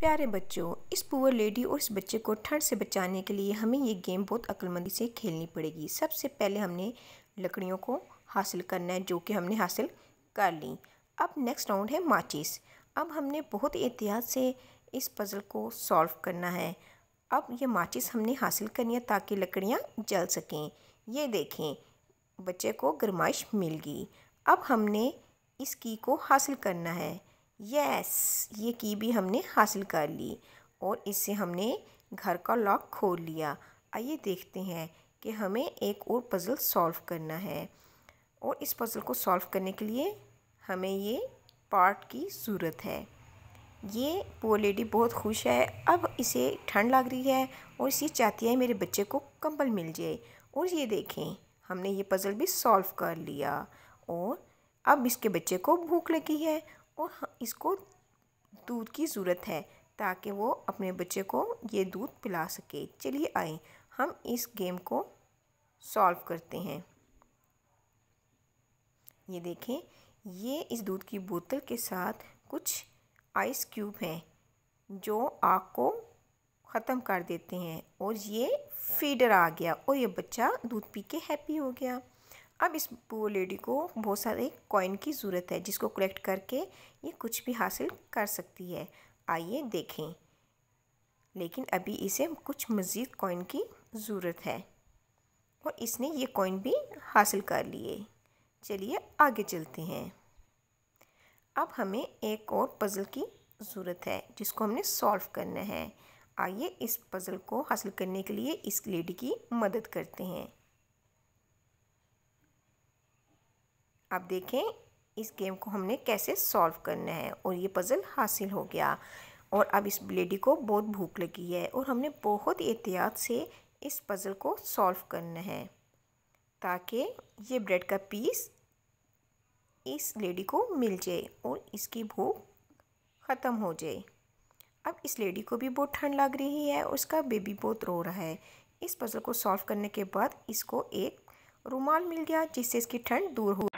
प्यारे बच्चों इस पुअर लेडी और इस बच्चे को ठंड से बचाने के लिए हमें ये गेम बहुत अक्लमंदी से खेलनी पड़ेगी सबसे पहले हमने लकड़ियों को हासिल करना है जो कि हमने हासिल कर ली अब नेक्स्ट राउंड है माचिस अब हमने बहुत एहतियात से इस पज़ल को सॉल्व करना है अब ये माचिस हमने हासिल करनी है ताकि लकड़ियाँ जल सकें ये देखें बच्चे को गरमाइश मिल गई अब हमने इस की को हासिल करना है यस ये की भी हमने हासिल कर ली और इससे हमने घर का लॉक खोल लिया आइए देखते हैं कि हमें एक और पज़ल सॉल्व करना है और इस पज़ल को सॉल्व करने के लिए हमें ये पार्ट की ज़रूरत है ये पो लेडी बहुत खुश है अब इसे ठंड लग रही है और इसे चाहती है मेरे बच्चे को कंबल मिल जाए और ये देखें हमने ये पज़ल भी सॉल्व कर लिया और अब इसके बच्चे को भूख लगी है और हाँ, इसको दूध की ज़रूरत है ताकि वो अपने बच्चे को ये दूध पिला सके चलिए आए हम इस गेम को सॉल्व करते हैं ये देखें ये इस दूध की बोतल के साथ कुछ आइस क्यूब हैं जो आग को ख़त्म कर देते हैं और ये फीडर आ गया और ये बच्चा दूध पी के हैप्पी हो गया अब इस पुअर लेडी को बहुत सारे कॉइन की ज़रूरत है जिसको कलेक्ट करके ये कुछ भी हासिल कर सकती है आइए देखें लेकिन अभी इसे कुछ मज़ीद कॉइन की ज़रूरत है और इसने ये कॉइन भी हासिल कर लिए चलिए आगे चलते हैं अब हमें एक और पज़ल की ज़रूरत है जिसको हमने सॉल्व करना है आइए इस पज़ल को हासिल करने के लिए इस लेडी की मदद करते हैं अब देखें इस गेम को हमने कैसे सॉल्व करना है और ये पज़ल हासिल हो गया और अब इस लेडी को बहुत भूख लगी है और हमने बहुत एहतियात से इस पज़ल को सॉल्व करना है ताकि ये ब्रेड का पीस इस लेडी को मिल जाए और इसकी भूख ख़त्म हो जाए अब इस लेडी को भी बहुत ठंड लग रही है और उसका बेबी बहुत रो रहा है इस पज़ल को सॉल्व करने के बाद इसको एक रुमाल मिल गया जिससे इसकी ठंड दूर हो